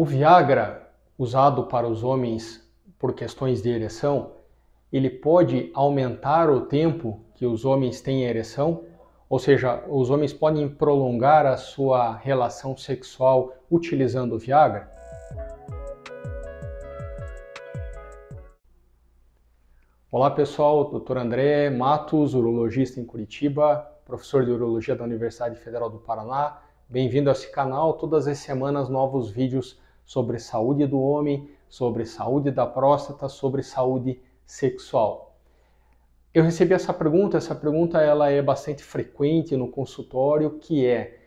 O Viagra, usado para os homens por questões de ereção, ele pode aumentar o tempo que os homens têm ereção, ou seja, os homens podem prolongar a sua relação sexual utilizando o Viagra? Olá pessoal, Dr. André Matos, urologista em Curitiba, professor de urologia da Universidade Federal do Paraná. Bem-vindo a esse canal. Todas as semanas novos vídeos sobre saúde do homem, sobre saúde da próstata, sobre saúde sexual. Eu recebi essa pergunta, essa pergunta ela é bastante frequente no consultório, que é: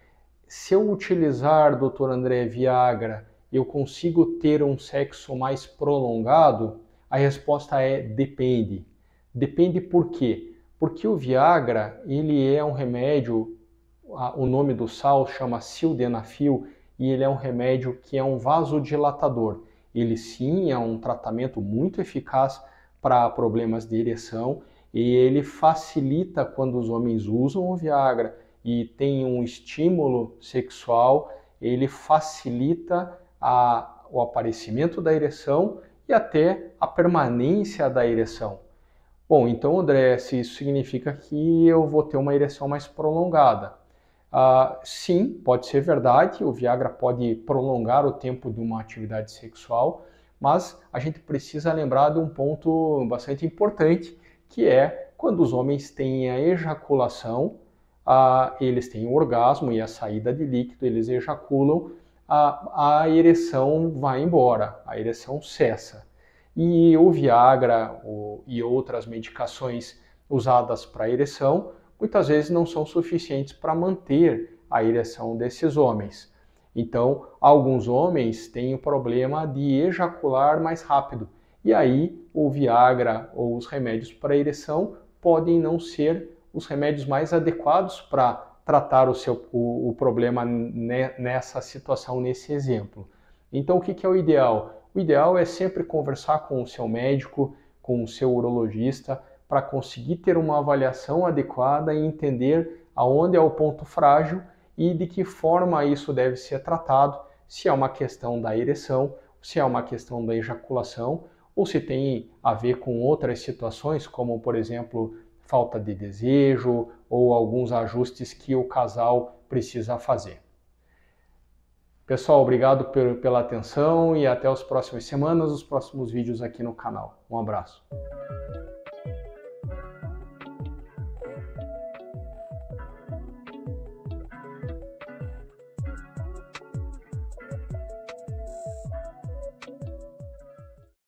se eu utilizar, Dr. André, Viagra, eu consigo ter um sexo mais prolongado? A resposta é depende. Depende por quê? Porque o Viagra, ele é um remédio, o nome do sal chama sildenafil, e ele é um remédio que é um vasodilatador. Ele sim é um tratamento muito eficaz para problemas de ereção e ele facilita quando os homens usam o Viagra e tem um estímulo sexual, ele facilita a, o aparecimento da ereção e até a permanência da ereção. Bom, então André, se isso significa que eu vou ter uma ereção mais prolongada, ah, sim, pode ser verdade, o Viagra pode prolongar o tempo de uma atividade sexual, mas a gente precisa lembrar de um ponto bastante importante, que é quando os homens têm a ejaculação, ah, eles têm o orgasmo e a saída de líquido, eles ejaculam, a, a ereção vai embora, a ereção cessa. E o Viagra o, e outras medicações usadas para ereção muitas vezes não são suficientes para manter a ereção desses homens. Então, alguns homens têm o problema de ejacular mais rápido, e aí o Viagra ou os remédios para ereção podem não ser os remédios mais adequados para tratar o, seu, o, o problema nessa situação, nesse exemplo. Então, o que, que é o ideal? O ideal é sempre conversar com o seu médico, com o seu urologista, para conseguir ter uma avaliação adequada e entender aonde é o ponto frágil e de que forma isso deve ser tratado, se é uma questão da ereção, se é uma questão da ejaculação ou se tem a ver com outras situações, como por exemplo falta de desejo ou alguns ajustes que o casal precisa fazer. Pessoal, obrigado pela atenção e até as próximas semanas, os próximos vídeos aqui no canal. Um abraço.